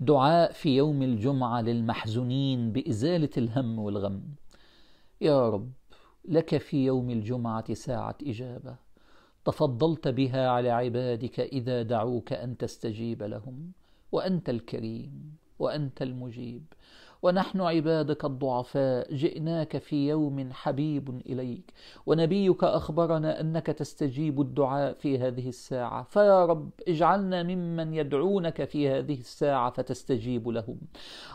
دعاء في يوم الجمعة للمحزونين بإزالة الهم والغم يا رب لك في يوم الجمعة ساعة إجابة تفضلت بها على عبادك إذا دعوك أن تستجيب لهم وأنت الكريم وأنت المجيب ونحن عبادك الضعفاء جئناك في يوم حبيب اليك ونبيك اخبرنا انك تستجيب الدعاء في هذه الساعه فيا رب اجعلنا ممن يدعونك في هذه الساعه فتستجيب لهم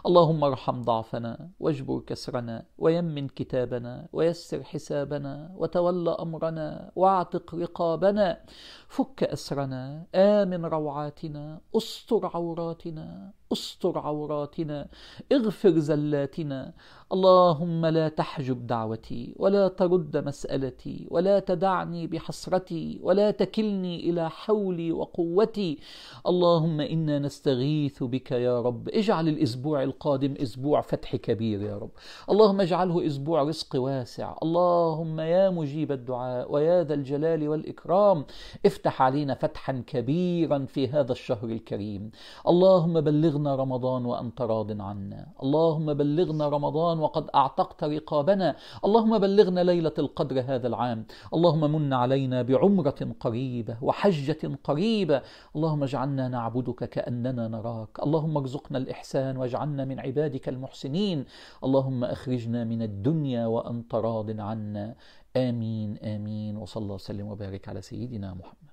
اللهم ارحم ضعفنا واجبر كسرنا ويمن كتابنا ويسر حسابنا وتول امرنا واعتق رقابنا فك اسرنا امن روعاتنا استر عوراتنا استر عوراتنا اغفر واغفر زلاتنا اللهم لا تحجب دعوتي ولا ترد مسالتي ولا تدعني بحسرتي ولا تكلني الى حولي وقوتي اللهم انا نستغيث بك يا رب اجعل الاسبوع القادم اسبوع فتح كبير يا رب اللهم اجعله اسبوع رزق واسع اللهم يا مجيب الدعاء ويا ذا الجلال والاكرام افتح علينا فتحا كبيرا في هذا الشهر الكريم اللهم بلغنا رمضان وانت راض عنا اللهم اللهم بلغنا رمضان وقد أعتقت رقابنا اللهم بلغنا ليلة القدر هذا العام اللهم من علينا بعمرة قريبة وحجة قريبة اللهم اجعلنا نعبدك كأننا نراك اللهم ارزقنا الإحسان واجعلنا من عبادك المحسنين اللهم أخرجنا من الدنيا وأنت راض عنا آمين آمين وصلى وسلم وبارك على سيدنا محمد